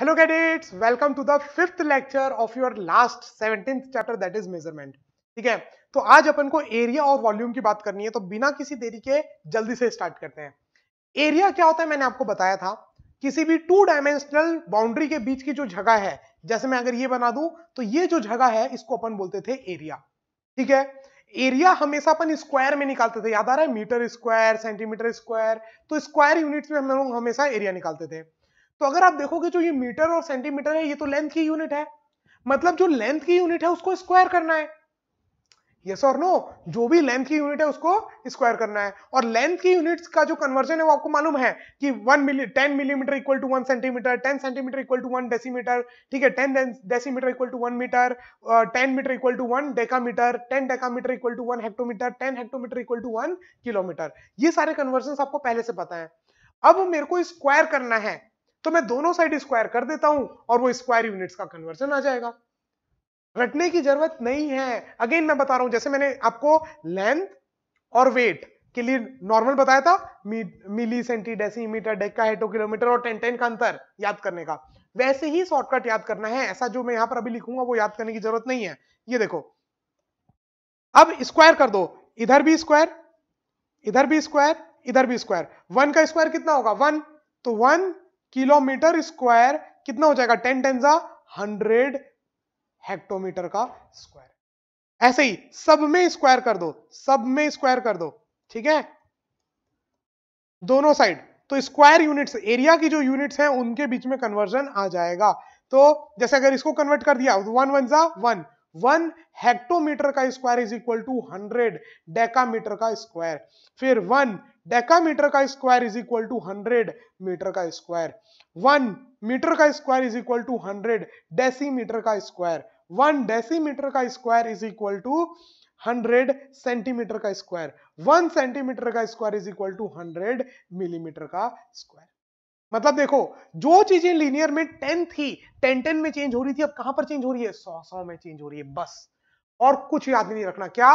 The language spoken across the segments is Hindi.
Hello cadets welcome to the fifth lecture of your last 17th chapter that is measurement ठीक है तो आज अपन को एरिया और वॉल्यूम की बात करनी है तो बिना किसी देरी के जल्दी से स्टार्ट करते हैं एरिया क्या होता है मैंने आपको बताया था किसी भी टू डायमेंशनल बाउंड्री के बीच की जो जगह है जैसे मैं अगर ये बना दूं तो ये जो जगह है इसको अपन बोलते थे एरिया ठीक है एरिया हमेशा अपन स्क्वायर में निकालते थे याद आ रहा है मीटर स्क्वायर सेंटीमीटर स्क्वायर तो स्क्वायर यूनिट्स में हम लोग हमेशा एरिया निकालते थे तो अगर आप देखोगे जो ये मीटर और सेंटीमीटर है ये तो लेंथ की यूनिट है मतलब जो लेंथ की यूनिट है उसको स्क्वायर करना है यस और नो जो भी लेंथ की यूनिट है उसको स्क्वायर करना है और लेंथ की यूनिट्स का जो कन्वर्जन है वो आपको मालूम है कि one milli ten millimetre equal to one centimetre ten centimetre equal to one decimetre ठीक है ten decimetre equal to one metre ten metre equal to one decametre ten decametre equal to one hectometre ten hectometre equal to one kilometre ये सारे कन्वर्जन आपको पहले से पता है अब मेरे को स्क्वायर करना है तो मैं दोनों साइड स्क्वायर कर देता हूं और वो स्क्वायर यूनिट्स का कन्वर्जन आ जाएगा रटने की जरूरत नहीं है अगेन मैं बता रहा हूं जैसे मैंने आपको लेंथ और वेट के लिए नॉर्मल बताया था milli centi decimetre deca hecto kilometre और टेन टेन का अंतर याद करने का वैसे ही शॉर्टकट याद करना है ऐसा जो मैं यहां पर अभी लिखूंगा वो याद करने की जरूरत नहीं है ये देखो अब स्क्वायर कर दो इधर भी स्क्वायर इधर भी स्क्वायर इधर भी स्क्वायर वन का स्क्वायर कितना होगा वन तो वन किलोमीटर स्क्वायर कितना हो जाएगा टेन टेन हंड्रेड हेक्टोमीटर का स्क्वायर ऐसे ही सब में स्क्वायर कर दो सब में स्क्वायर कर दो ठीक है दोनों साइड तो स्क्वायर यूनिट्स एरिया की जो यूनिट्स हैं उनके बीच में कन्वर्जन आ जाएगा तो जैसे अगर इसको कन्वर्ट कर दिया वन वन जा वन वन हेक्टोमीटर का square is equal to hundred metre का स्क्वायर फिर वन डेका मीटर का square is equal to hundred metre का स्क्वायर वन मीटर का square is equal to hundred metre का स्क्वायर वन डेसी मीटर का square is equal to hundred centimetre का स्क्वायर वन सेंटीमीटर का square is equal to hundred millimetre का स्क्वायर मतलब देखो जो चीजें लीनियर में टेन थी टेन टेन में चेंज हो रही थी अब कहां पर चेंज हो रही है सौ सौ में चेंज हो रही है बस और कुछ याद नहीं रखना क्या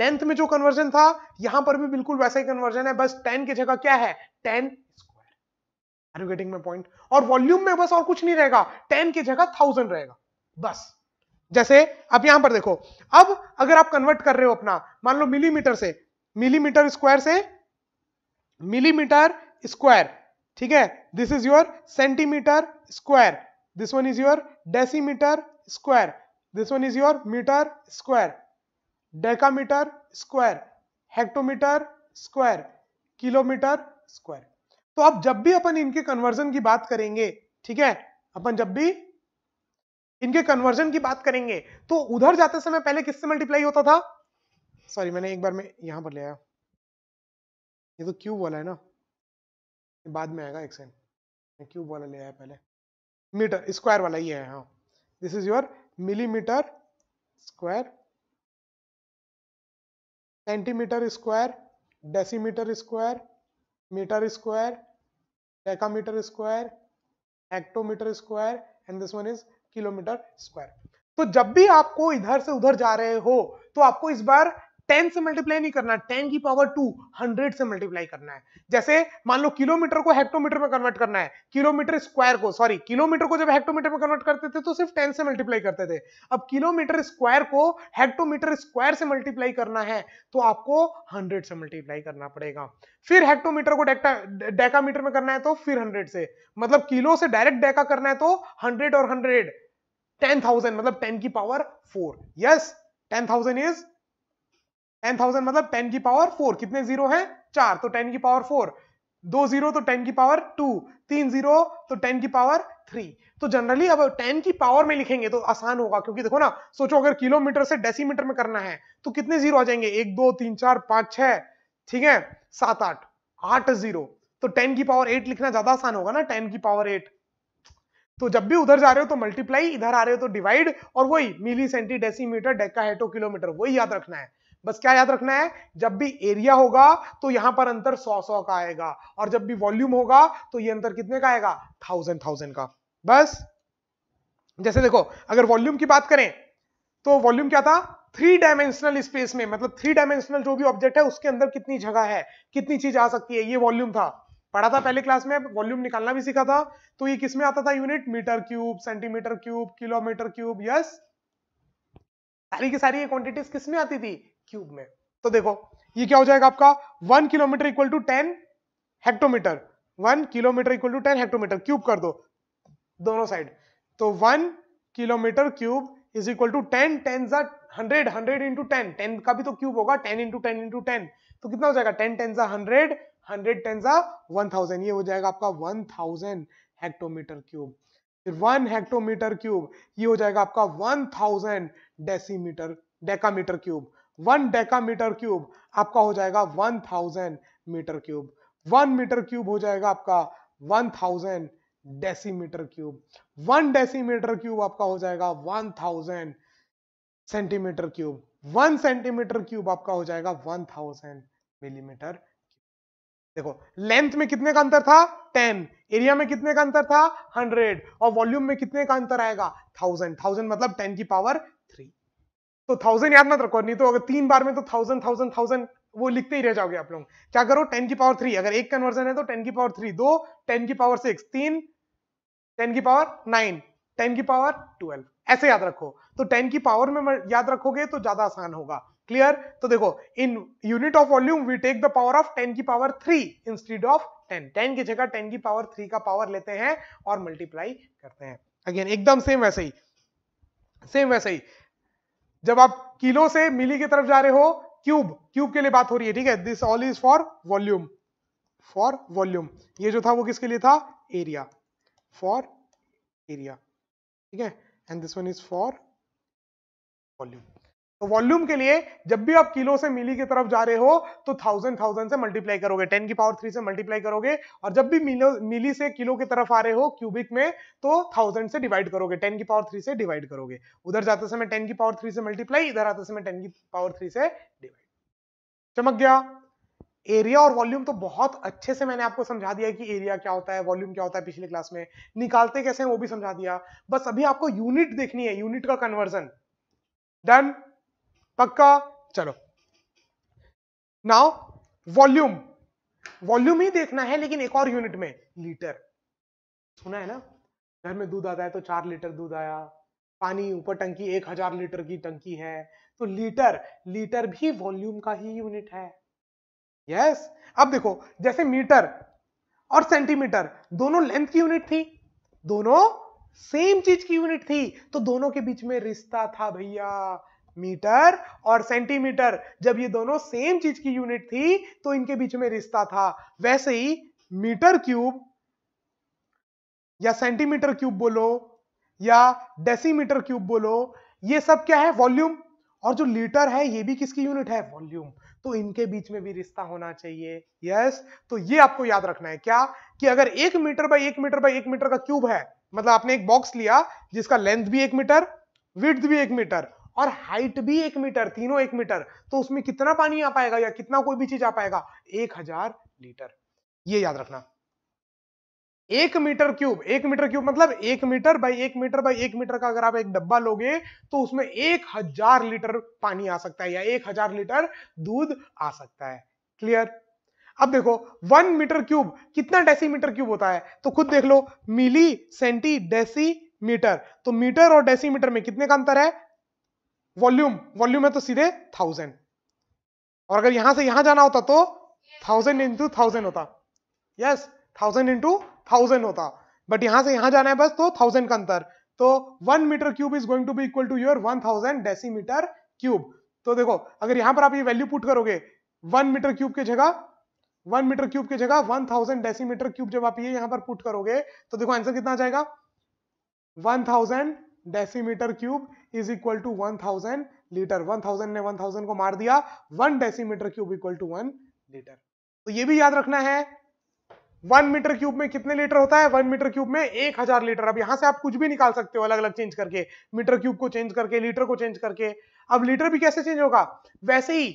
लेंथ में जो कन्वर्जन था यहां पर भी बिल्कुल वैसा ही कन्वर्जन है बस टेन की जगह क्या है ten square are you getting point और वॉल्यूम में बस और कुछ नहीं रहेगा टेन की जगह थाउजेंड रहेगा बस जैसे अब यहां पर देखो अब अगर आप कन्वर्ट कर रहे हो अपना मान लो मिलीमीटर से मिलीमीटर स्क्वायर से मिलीमीटर स्क्वायर ठीक है this is your centimetre square this one is your decimetre square this one is your meter square decameter square hectometer square kilometer square तो आप जब भी अपन इनके कन्वर्जन की बात करेंगे ठीक है अपन जब भी इनके कन्वर्जन की बात करेंगे तो उधर जाते समय पहले किससे मल्टीप्लाई होता था सॉरी मैंने एक बार में यहां पर ले आया ये तो क्यूब वाला है ना बाद में आएगा एक सेकंड क्यूब वाला ले आया पहले मीटर स्क्वायर वाला ये है हाँ this is your millimetre square centimetre square decimetre square metre square decametre square hectometre square and this one is kilometre square तो जब भी आपको इधर से उधर जा रहे हो तो आपको इस बार टेन से मल्टीप्लाई नहीं करना टेन की पावर टू हंड्रेड से मल्टीप्लाई करना है जैसे मान लो किलोमीटर को हेक्टोमीटर में कन्वर्ट करना है किलोमीटर स्क्वायर को सॉरी किलोमीटर को जब हेक्टोमीटर में कन्वर्ट करते थे तो सिर्फ टेन से मल्टीप्लाई करते थे अब किलोमीटर स्क्वायर को हेक्टोमीटर स्क्वायर से मल्टीप्लाई करना है तो आपको हंड्रेड से मल्टीप्लाई करना पड़ेगा फिर हेक्टोमीटर को डेकामीटर में करना है तो फिर हंड्रेड से मतलब किलो से डायरेक्ट डेका करना है तो हंड्रेड और हंड्रेड टेन थाउजेंड मतलब टेन की power four yes ten thousand is ten thousand मतलब टेन की पावर फोर कितने जीरो है चार तो टेन की पावर फोर दो जीरो तो टेन की पावर टू तीन जीरो तो टेन की पावर थ्री तो जनरली अब टेन की पावर में लिखेंगे तो आसान होगा क्योंकि देखो ना सोचो अगर किलोमीटर से डेसीमीटर में करना है तो कितने जीरो आ जाएंगे एक दो तीन चार पांच छह ठीक है सात आठ आठ जीरो तो टेन की पावर एट लिखना ज्यादा आसान होगा ना टेन की पावर एट तो जब भी उधर जा रहे हो तो मल्टीप्लाई इधर आ रहे हो तो डिवाइड और वही milli centi decimetre deca kilometre वही याद रखना है बस क्या याद रखना है जब भी एरिया होगा तो यहां पर अंतर सौ सौ का आएगा और जब भी वॉल्यूम होगा तो ये अंतर कितने का आएगा थाउजेंड थाउजेंड का बस जैसे देखो अगर वॉल्यूम की बात करें तो वॉल्यूम क्या था थ्री डायमेंशनल स्पेस में मतलब थ्री डायमेंशनल जो भी ऑब्जेक्ट है उसके अंदर कितनी जगह है कितनी चीज आ सकती है ये वॉल्यूम था पढ़ा था पहले क्लास में वॉल्यूम निकालना भी सीखा था तो ये किसमें आता था unit metre cube centimetre cube kilometre cube yes सारी की सारी ये क्वांटिटीज किसमें आती थी क्यूब में तो देखो ये क्या हो जाएगा आपका one kilometre equal to ten hectometre one kilometre equal to ten hectometre cube कर दो दोनों साइड तो one kilometre cube is equal to ten ten hundred hundred into ten ten का भी तो क्यूब होगा ten into ten into ten तो कितना हो जाएगा टेन टेन सा हंड्रेड हंड्रेड टेन सा वन थाउजेंड ये हो जाएगा आपका वन थाउजेंड हेक्टोमीटर क्यूब फिर वन हेक्टोमीटर क्यूब ये हो जाएगा आपका one thousand decimetre decametre cube one decametre cube आपका हो जाएगा one thousand metre cube one metre cube हो जाएगा आपका one thousand decimetre cube one decimetre cube आपका हो जाएगा one thousand centimetre cube one centimetre cube आपका हो जाएगा वन थाउजेंड मिलीमीटर देखो लेंथ में कितने का अंतर था टेन एरिया में कितने का अंतर था हंड्रेड और वॉल्यूम में कितने का अंतर आएगा थाउजेंड थाउजेंड मतलब टेन की पावर तो थाउजेंड याद मत रखो नहीं तो अगर तीन बार में तो थाउजेंड थाउजेंड थाउजेंड वो लिखते ही रह जाओगे आप लोग क्या करो टेन की पावर थ्री अगर एक कन्वर्जन है तो टेन की पावर थ्री दो टेन की पावर सिक्स तीन टेन की पावर नाइन टेन की पावर ट्वेल्व ऐसे याद रखो तो टेन की पावर में याद रखोगे तो ज्यादा आसान होगा क्लियर तो देखो in unit of volume we take the power of ten की power three instead of ten ten की जगह टेन की पावर थ्री का पावर लेते हैं और मल्टीप्लाई करते हैं अगेन एकदम सेम वैसे ही सेम वैसे ही जब आप किलो से मिली की तरफ जा रहे हो क्यूब क्यूब के लिए बात हो रही है ठीक है this all is for volume for volume ये जो था वो किसके लिए था एरिया फॉर एरिया ठीक है and this one is for volume तो वॉल्यूम के लिए जब भी आप किलो से मिली की तरफ जा रहे हो तो थाउजेंड थाउजेंड से मल्टीप्लाई करोगे टेन की पावर थ्री से मल्टीप्लाई करोगे और जब भी मिलो मिली से किलो की तरफ आ रहे हो क्यूबिक में तो थाउजेंड से डिवाइड करोगे टेन की पावर थ्री से डिवाइड करोगे उधर जाते समय टेन की पावर थ्री से मल्टीप्लाई इधर आते समय टेन की पावर थ्री से डिवाइड चमक गया एरिया और वॉल्यूम तो बहुत अच्छे से मैंने आपको समझा दिया कि एरिया क्या होता है वॉल्यूम क्या होता है पिछले क्लास में निकालते कैसे हैं वो भी समझा दिया बस अभी आपको यूनिट देखनी है यूनिट का कन्वर्जन डन पक्का चलो नाउ वॉल्यूम वॉल्यूम ही देखना है लेकिन एक और यूनिट में लीटर सुना है ना घर में दूध आता है तो चार लीटर दूध आया पानी ऊपर टंकी एक हजार लीटर की टंकी है तो लीटर लीटर भी वॉल्यूम का ही यूनिट है यस yes? अब देखो जैसे मीटर और सेंटीमीटर दोनों लेंथ की यूनिट थी दोनों सेम चीज की यूनिट थी तो दोनों के बीच में रिश्ता था भैया मीटर और सेंटीमीटर जब ये दोनों सेम चीज की यूनिट थी तो इनके बीच में रिश्ता था वैसे ही मीटर क्यूब या सेंटीमीटर क्यूब बोलो या डेसीमीटर क्यूब बोलो ये सब क्या है वॉल्यूम और जो लीटर है ये भी किसकी यूनिट है वॉल्यूम तो इनके बीच में भी रिश्ता होना चाहिए यस तो ये आपको याद रखना है क्या कि अगर एक मीटर बाय एक मीटर बाय एक मीटर का क्यूब है मतलब आपने एक बॉक्स लिया जिसका लेंथ भी एक मीटर विड्थ भी एक मीटर और हाइट भी एक मीटर तीनों एक मीटर तो उसमें कितना पानी आ पाएगा या कितना कोई भी चीज आ पाएगा एक हजार लीटर ये याद रखना एक मीटर क्यूब एक मीटर क्यूब मतलब एक मीटर बाई एक मीटर बाई एक मीटर का अगर आप एक डब्बा लोगे तो उसमें एक हजार लीटर पानी आ सकता है या एक हजार लीटर दूध आ सकता है क्लियर अब देखो वन मीटर क्यूब कितना डेसीमीटर क्यूब होता है तो खुद देख लो मिली सेंटी डेसी मीटर तो मीटर और डेसीमीटर में कितने का अंतर है वॉल्यूम वॉल्यूम है तो सीधे थाउजेंड और अगर यहां से यहां जाना होता तो थाउजेंड इंटू थाउजेंड होता यस थाउजेंड इंटू थाउजेंड होता बट यहां से यहां जाना है बस तो थाउजेंड का अंतर तो one metre cube is going to be equal to your one thousand decimetre cube तो देखो अगर यहां पर आप ये वैल्यू पुट करोगे वन मीटर क्यूब की जगह वन मीटर क्यूब की जगह वन थाउजेंड डेसीमीटर क्यूब जब आप ये यहां पर पुट करोगे तो देखो आंसर कितना आ जाएगा one thousand decimetre cube is equal to one thousand litre one thousand ने वन थाउजेंड को मार दिया one decimetre cube equal to one litre तो ये भी याद रखना है वन मीटर क्यूब में कितने लीटर होता है वन मीटर क्यूब में एक हजार लीटर अब यहां से आप कुछ भी निकाल सकते हो अलग अलग चेंज करके मीटर क्यूब को चेंज करके लीटर को चेंज करके अब लीटर भी कैसे चेंज होगा वैसे ही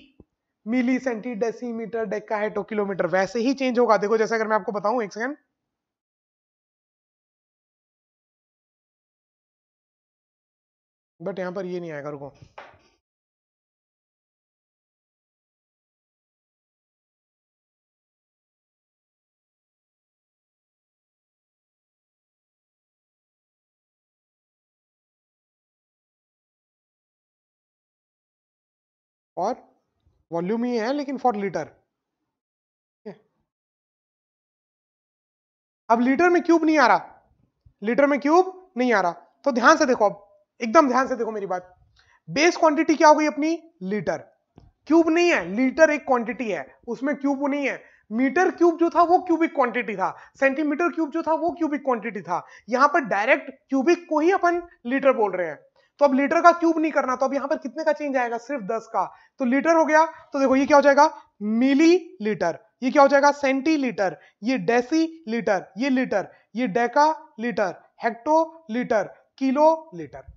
milli centi decimetre deca hecto kilometre वैसे ही चेंज होगा देखो जैसे अगर मैं आपको बताऊं एक सेकंड बट यहां पर ये नहीं आएगा रुको और वॉल्यूम ही है लेकिन फॉर लीटर अब लीटर में क्यूब नहीं आ रहा लीटर में क्यूब नहीं आ रहा तो ध्यान से देखो अब एकदम ध्यान से देखो मेरी बात बेस क्वांटिटी क्या हो गई अपनी लीटर क्यूब नहीं है लीटर एक क्वांटिटी है उसमें क्यूब नहीं है मीटर क्यूब जो था वो क्यूबिक क्वांटिटी था सेंटीमीटर क्यूब जो था वो क्यूबिक क्वांटिटी था यहां पर डायरेक्ट क्यूबिक को ही अपन लीटर बोल रहे हैं तो अब लीटर का क्यूब नहीं करना तो अब यहां पर कितने का चेंज आएगा सिर्फ दस का तो लीटर हो गया तो देखो ये क्या हो जाएगा मिली लीटर ये क्या हो जाएगा सेंटी लीटर ये डेसी लीटर ये लीटर ये decalitre hectolitre kilolitre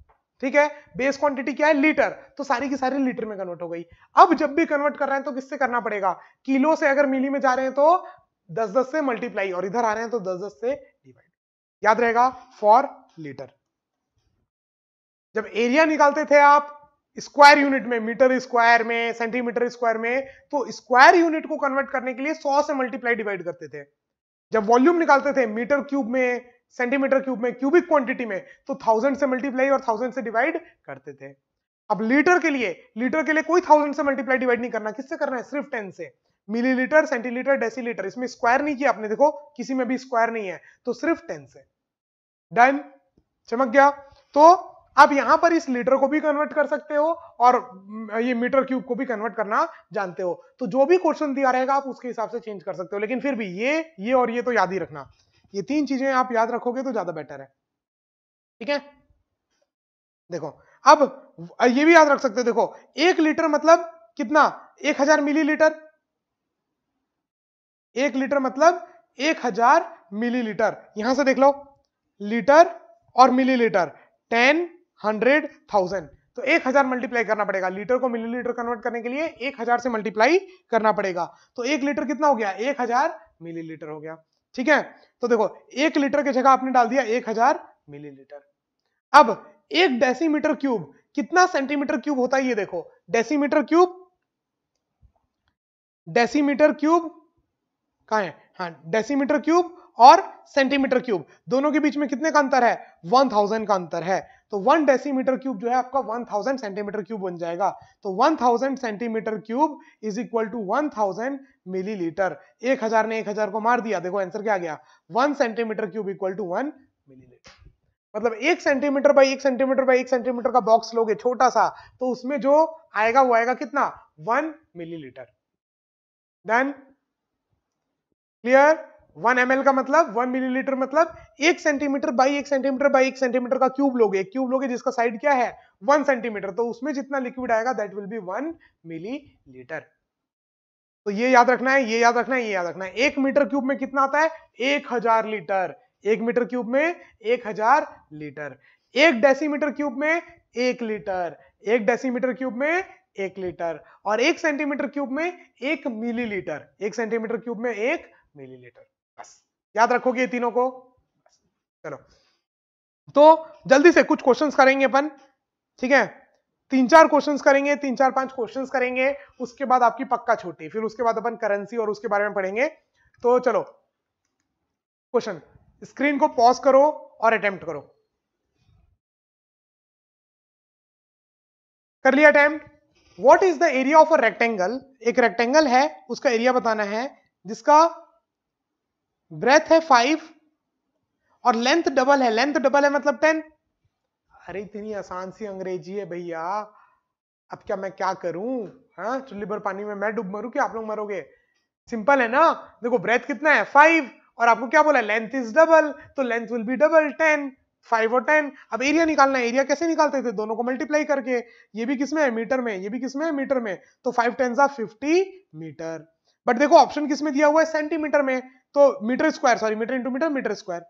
ठीक है बेस क्वांटिटी क्या है लीटर तो सारी की सारी लीटर में कन्वर्ट हो गई अब जब भी कन्वर्ट कर रहे हैं तो किससे करना पड़ेगा किलो से अगर मिली में जा रहे हैं तो दस दस से मल्टीप्लाई और इधर आ रहे हैं तो दस दस से डिवाइड याद रहेगा फॉर लीटर जब एरिया निकालते थे आप स्क्वायर यूनिट में मीटर स्क्वायर में सेंटीमीटर स्क्वायर में तो स्क्वायर यूनिट को कन्वर्ट करने के लिए 100 से मल्टीप्लाई डिवाइड करते थे जब वॉल्यूम निकालते थे मीटर क्यूब में सेंटीमीटर क्यूब में क्यूबिक क्वांटिटी में तो थाउजेंड से मल्टीप्लाई और थाउजेंड से डिवाइड करते थे अब लीटर के लिए लीटर के लिए कोई थाउजेंड से मल्टीप्लाई डिवाइड नहीं करना किससे करना है सिर्फ टेन से मिलीलीटर सेंटीलीटर डेसीलीटर इसमें स्क्वायर नहीं किया आपने देखो किसी में भी स्क्वायर नहीं है तो सिर्फ टेन से डन चमक गया तो आप यहां पर इस लीटर को भी कन्वर्ट कर सकते हो और ये मीटर क्यूब को भी कन्वर्ट करना जानते हो तो जो भी क्वेश्चन दिया रहेगा आप उसके हिसाब से चेंज कर सकते हो लेकिन फिर भी ये ये और ये तो याद ही रखना ये तीन चीजें आप याद रखोगे तो ज्यादा बेटर है ठीक है देखो अब ये भी याद रख सकते हो देखो एक लीटर मतलब कितना एक हजार मिली लीटर एक लीटर मतलब एक हजार मिली लीटर यहां से देख लो लीटर और millilitre ten hundred thousand तो एक हजार मल्टीप्लाई करना पड़ेगा लीटर को मिली लीटर कन्वर्ट करने के लिए एक हजार से मल्टीप्लाई करना पड़ेगा तो एक लीटर कितना हो गया एक हजार लीटर हो गया ठीक है तो देखो एक लीटर की जगह आपने डाल दिया एक हजार मिलीलीटर अब एक डेसीमीटर क्यूब कितना सेंटीमीटर क्यूब होता है ये देखो डेसीमीटर क्यूब डेसीमीटर क्यूब कहा है हाँ डेसीमीटर क्यूब और सेंटीमीटर क्यूब दोनों के बीच में कितने का अंतर है 1000 का अंतर है तो वन डेसीमीटर क्यूब जो है आपका वन थाउजेंड सेंटीमीटर क्यूब बन जाएगा तो one thousand centimetre cube is equal to one thousand millilitre एक हजार ने एक हजार को मार दिया देखो आंसर क्या गया one centimetre cube equal to one millilitre मतलब एक सेंटीमीटर बाई एक सेंटीमीटर बाई एक सेंटीमीटर का बॉक्स लोगे छोटा सा तो उसमें जो आएगा वो आएगा कितना one millilitre then clear one M का मतलब वन मिलीलीटर मतलब एक सेंटीमीटर बाई एक सेंटीमीटर बाई एक सेंटीमीटर का क्यूब लोगे क्यूब लोगे जिसका साइड क्या है वन सेंटीमीटर तो उसमें जितना लिक्विड आएगा that will be one milli तो ये याद रखना है ये याद रखना है ये याद रखना है एक मीटर क्यूब में कितना आता है एक हजार लीटर एक मीटर क्यूब में एक हजार लीटर एक डेसीमीटर क्यूब में एक लीटर एक डेसीमीटर क्यूब में एक लीटर और एक सेंटीमीटर क्यूब में एक मिलीलीटर एक सेंटीमीटर क्यूब में एक मिलीलीटर बस याद रखोगे ये तीनों को चलो तो जल्दी से कुछ क्वेश्चंस करेंगे अपन ठीक है तीन चार क्वेश्चंस करेंगे तीन चार पांच क्वेश्चंस करेंगे उसके बाद आपकी पक्का छोटी फिर उसके बाद अपन करेंसी और उसके बारे में पढ़ेंगे तो चलो क्वेश्चन स्क्रीन को पॉज करो और अटेम्प्ट करो कर लिया attempt what is the area of a rectangle एक रेक्टेंगल है उसका एरिया बताना है जिसका ब्रेथ है फाइव और लेंथ डबल है लेंथ डबल है मतलब टेन अरे इतनी आसान सी अंग्रेजी है भैया अब क्या मैं क्या करूं हाँ चुल्ली भर पानी में मैं डूब मरू क्या आप लोग मरोगे सिंपल है ना देखो ब्रेथ कितना है फाइव और आपको क्या बोला लेंथ इज डबल तो length will be double ten five और टेन अब एरिया निकालना है एरिया कैसे निकालते थे दोनों को मल्टीप्लाई करके ये भी किसमें है मीटर में ये भी किसमें है मीटर में तो five tens of fifty metre but देखो ऑप्शन किसमें दिया हुआ है सेंटीमीटर में तो metre square sorry metre into metre metre square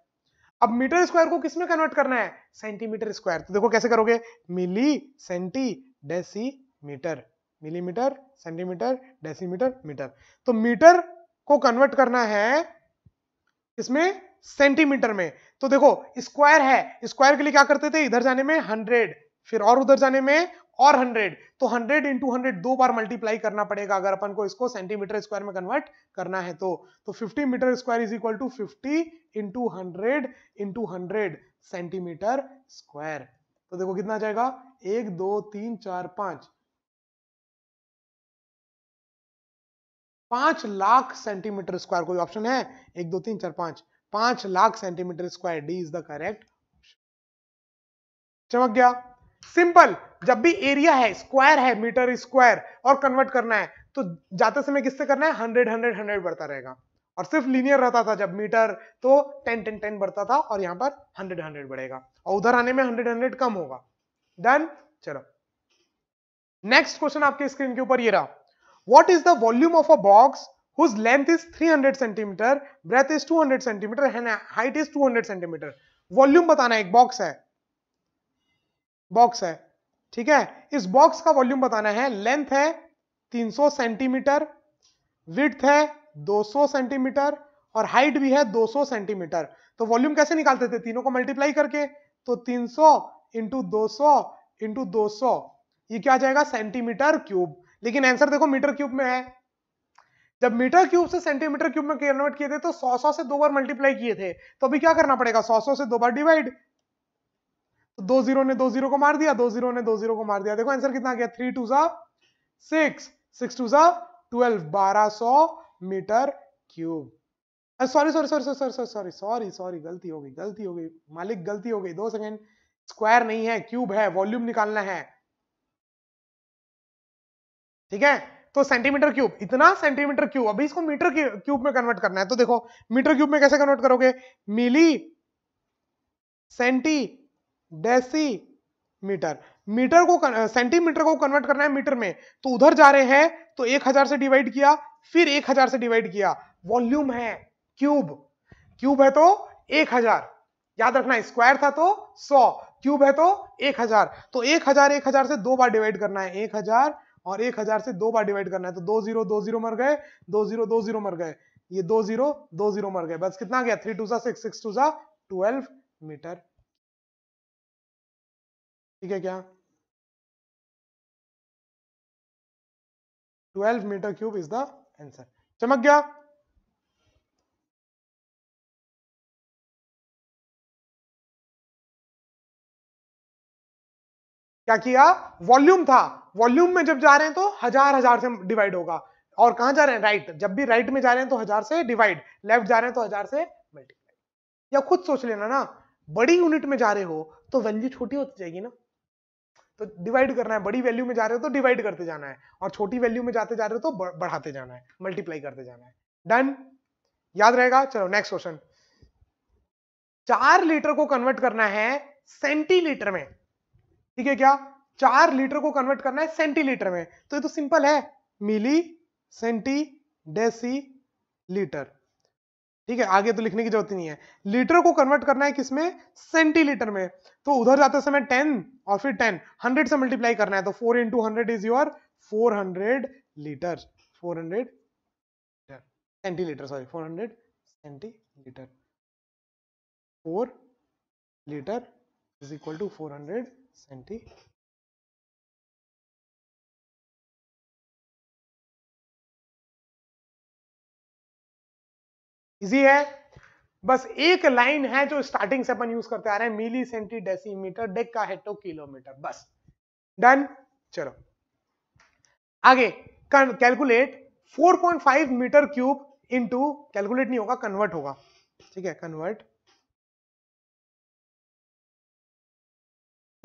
अब मीटर स्क्वायर को किसमें कन्वर्ट करना है सेंटीमीटर स्क्वायर तो देखो कैसे करोगे milli centi decimetre millimetre centimetre decimetre metre तो मीटर को कन्वर्ट करना है इसमें सेंटीमीटर में तो देखो स्क्वायर है स्क्वायर के लिए क्या करते थे इधर जाने में हंड्रेड फिर और उधर जाने में और 100 तो 100 इंटू हंड्रेड दो बार मल्टीप्लाई करना पड़ेगा अगर अपन को इसको सेंटीमीटर स्क्वायर में कन्वर्ट करना है तो तो 50 metre square is equal to 50 into hundred into hundred centimetre square तो देखो कितना जाएगा एक दो तीन चार पांच पांच लाख सेंटीमीटर स्क्वायर कोई ऑप्शन है एक दो तीन चार पांच पांच lakh centimetre square D is the correct चमक गया सिंपल जब भी एरिया है स्क्वायर है मीटर स्क्वायर और कन्वर्ट करना है तो जाते समय किससे करना है हंड्रेड हंड्रेड हंड्रेड बढ़ता रहेगा और सिर्फ लीनियर रहता था जब मीटर तो टेन टेन टेन बढ़ता था और यहां पर हंड्रेड हंड्रेड बढ़ेगा और उधर आने में हंड्रेड हंड्रेड कम होगा डन चलो नेक्स्ट क्वेश्चन आपके स्क्रीन के ऊपर ये रहा what is the volume of a box length is three hundred centimetre breadth is two hundred centimetre height is two hundred centimetre volume बताना है एक बॉक्स है बॉक्स है ठीक है इस बॉक्स का वॉल्यूम बताना है लेंथ है 300 सेंटीमीटर विथ है 200 सेंटीमीटर और हाइट भी है 200 सेंटीमीटर तो वॉल्यूम कैसे निकालते थे तीनों को मल्टीप्लाई करके तो 300 सौ इंटू दो इंटू दो ये क्या जाएगा सेंटीमीटर क्यूब लेकिन आंसर देखो मीटर क्यूब में है जब मीटर क्यूब से सेंटीमीटर क्यूब में कन्वर्ट किए थे तो 100 सौ से दो बार मल्टीप्लाई किए थे तो अभी क्या करना पड़ेगा 100 सौ से दो बार डिवाइड तो दो जीरो ने दो जीरो को मार दिया दो जीरो ने दो जीरो को मार दिया देखो आंसर कितना गया थ्री टू सा सिक्स सिक्स टू सा ट्वेल्व बारह सौ metre cube sorry sorry sorry sorry sorry sorry sorry sorry गलती हो गई गलती हो गई मालिक गलती हो गई दो सेकेंड स्क्वायर नहीं है क्यूब है वॉल्यूम निकालना है ठीक है तो सेंटीमीटर क्यूब इतना सेंटीमीटर क्यूब अभी इसको मीटर क्यूब में कन्वर्ट करना है तो देखो मीटर क्यूब में कैसे कन्वर्ट करोगे milli centi deci decimetre metre को सेंटीमीटर को कन्वर्ट करना है मीटर में तो उधर जा रहे हैं तो एक हजार से डिवाइड किया फिर एक हजार से डिवाइड किया वॉल्यूम है क्यूब क्यूब है तो एक हजार याद रखना स्क्वायर था तो सौ क्यूब है तो एक हजार तो एक हजार एक हजार से दो बार डिवाइड करना है एक हजार और एक हजार से दो बार डिवाइड करना है तो दो जीरो दो जीरो मर गए दो जीरो दो जीरो मर गए ये दो जीरो दो जीरो मर गए बस कितना गया थ्री टू सा सिक्स सिक्स टू सा ट्वेल्व मीटर ठीक है क्या twelve metre cube is the answer चमक गया क्या किया वॉल्यूम था वॉल्यूम में जब जा रहे हैं तो हजार हजार से डिवाइड होगा और कहा जा रहे हैं राइट जब भी राइट में जा रहे हैं तो हजार से डिवाइड लेफ्ट जा रहे हैं तो हजार से मल्टीप्लाई या खुद सोच लेना ना बड़ी यूनिट में जा रहे हो तो वैल्यू छोटी होती जाएगी ना तो डिवाइड करना है बड़ी वैल्यू में जा रहे हो तो डिवाइड करते जाना है और छोटी वैल्यू में जाते जा रहे हो तो बढ़ाते जाना है मल्टीप्लाई करते जाना है डन याद रहेगा चलो नेक्स्ट क्वेश्चन चार लीटर को कन्वर्ट करना है सेंटीलीटर में ठीक है क्या चार लीटर को कन्वर्ट करना है सेंटीलीटर में तो ये तो सिंपल है मिली सेंटी डेसी लीटर ठीक है आगे तो लिखने की जरूरत नहीं है लीटर को कन्वर्ट करना है किसमें सेंटीलीटर में तो उधर जाते समय टेन और फिर टेन हंड्रेड से मल्टीप्लाई करना है तो four into hundred is your four hundred litre four hundred centilitre sorry four hundred centilitre four litre is equal to four hundred centi easy है बस एक लाइन है जो स्टार्टिंग से अपन यूज करते आ रहे हैं मिली सेंटी डेसीमीटर डेक का हेटो तो किलोमीटर बस डन चलो आगे calculate 4.5 metre cube into calculate नहीं होगा कन्वर्ट होगा ठीक है कन्वर्ट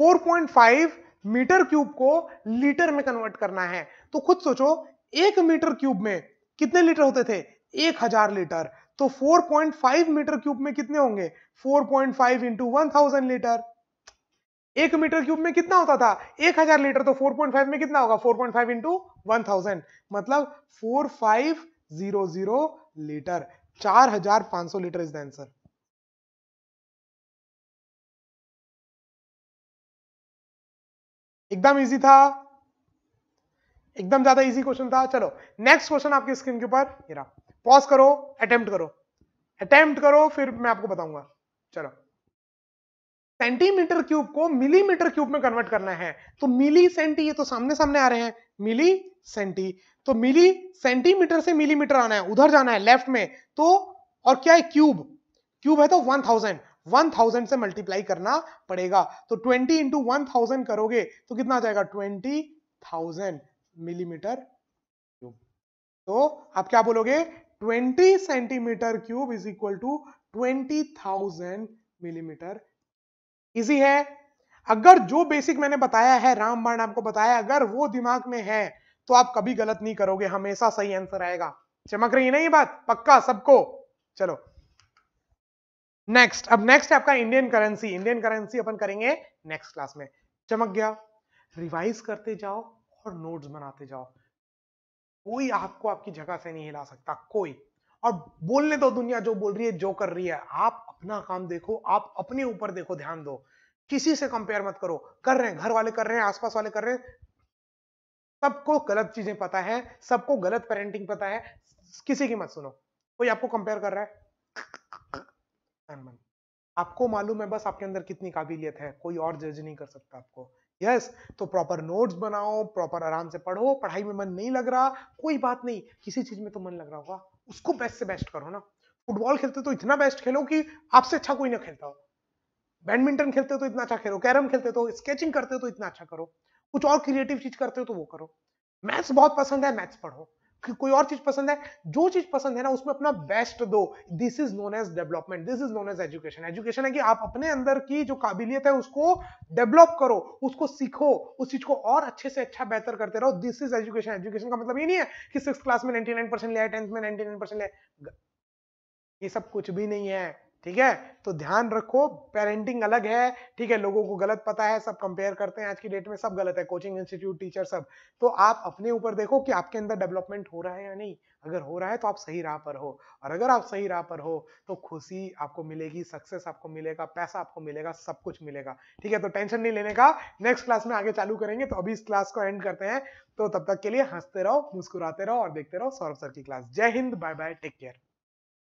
4.5 मीटर क्यूब को लीटर में कन्वर्ट करना है तो खुद सोचो एक मीटर क्यूब में कितने लीटर होते थे एक हजार लीटर तो 4.5 मीटर क्यूब में कितने होंगे 4.5 point five into one thousand litre एक मीटर क्यूब में कितना होता था एक हजार लीटर तो 4.5 में कितना होगा 4.5 point five into one thousand मतलब 4500 जीरो जीरो लीटर चार हजार पांच सौ लीटर इज द आंसर एकदम इजी था एकदम ज्यादा इजी क्वेश्चन था चलो नेक्स्ट क्वेश्चन आपकी स्क्रीन के ऊपर ये रहा पॉज करो अटेम्प्ट करो अटेम्प्ट करो फिर मैं आपको बताऊंगा चलो सेंटीमीटर क्यूब को मिलीमीटर क्यूब में कन्वर्ट करना है तो मिली सेंटी ये तो सामने सामने आ रहे हैं मिली सेंटी तो मिली सेंटीमीटर से मिलीमीटर आना है उधर जाना है लेफ्ट में तो और क्या है क्यूब क्यूब है तो वन थाउजेंड वन थाउजेंड से मल्टीप्लाई करना पड़ेगा तो ट्वेंटी इंटू वन थाउजेंड करोगे तो कितना आ जाएगा ट्वेंटी थाउजेंड मिलीमीटर क्यूब तो आप क्या बोलोगे 20 centimetre cube is equal to 20,000 millimetre easy है अगर जो बेसिक मैंने बताया है रामबाण आपको बताया अगर वो दिमाग में है तो आप कभी गलत नहीं करोगे हमेशा सही आंसर आएगा चमक रही है ना ये बात पक्का सबको चलो नेक्स्ट अब नेक्स्ट आपका इंडियन करेंसी इंडियन करेंसी अपन करेंगे नेक्स्ट क्लास में चमक गया रिवाइज करते जाओ और नोट्स बनाते जाओ कोई आपको आपकी जगह से नहीं हिला सकता कोई और बोलने दो दुनिया जो बोल रही है जो कर रही है आप अपना काम देखो आप अपने ऊपर देखो ध्यान दो किसी से कंपेयर मत करो कर रहे हैं घर वाले कर रहे हैं आसपास वाले कर रहे हैं सबको गलत चीजें पता है सबको गलत पेरेंटिंग पता है किसी की मत सुनो कोई आपको कंपेयर कर रहा है आपको मालूम है बस आपके अंदर कितनी काबिलियत है कोई और जज नहीं कर सकता आपको यस yes, तो प्रॉपर नोट्स बनाओ प्रॉपर आराम से पढ़ो पढ़ाई में मन नहीं लग रहा कोई बात नहीं किसी चीज में तो मन लग रहा होगा उसको बेस्ट से बेस्ट करो ना फुटबॉल खेलते तो इतना बेस्ट खेलो कि आपसे अच्छा कोई ना खेलता हो बैडमिंटन खेलते तो इतना अच्छा खेलो कैरम खेलते तो स्केचिंग करते तो इतना अच्छा करो कुछ और क्रिएटिव चीज करते हो तो वो करो मैथ्स बहुत पसंद है मैथ्स पढ़ो कोई और चीज पसंद है जो चीज पसंद है ना उसमें अपना बेस्ट दो this is known as development this is known as education education है कि आप अपने अंदर की जो काबिलियत है उसको डेवलप करो उसको सीखो उस चीज को और अच्छे से अच्छा बेहतर करते रहो दिस इज एजुकेशन एजुकेशन का मतलब ये नहीं है कि सिक्स क्लास में नाइनटी नाइन परसेंट लिया टेंथ में नाइनटी नाइन परसेंट लिया ये सब कुछ भी नहीं है ठीक है तो ध्यान रखो पेरेंटिंग अलग है ठीक है लोगों को गलत पता है सब कंपेयर करते हैं आज की डेट में सब गलत है कोचिंग इंस्टीट्यूट टीचर सब तो आप अपने ऊपर देखो कि आपके अंदर डेवलपमेंट हो रहा है या नहीं अगर हो रहा है तो आप सही राह पर हो और अगर आप सही राह पर हो तो खुशी आपको मिलेगी सक्सेस आपको मिलेगा पैसा आपको मिलेगा सब कुछ मिलेगा ठीक है तो टेंशन नहीं लेने का नेक्स्ट क्लास में आगे चालू करेंगे तो अभी इस क्लास को एंड करते हैं तो तब तक के लिए हंसते रहो मुस्कुराते रहो और देखते रहो सौरभ सर की क्लास जय Hind bye bye take care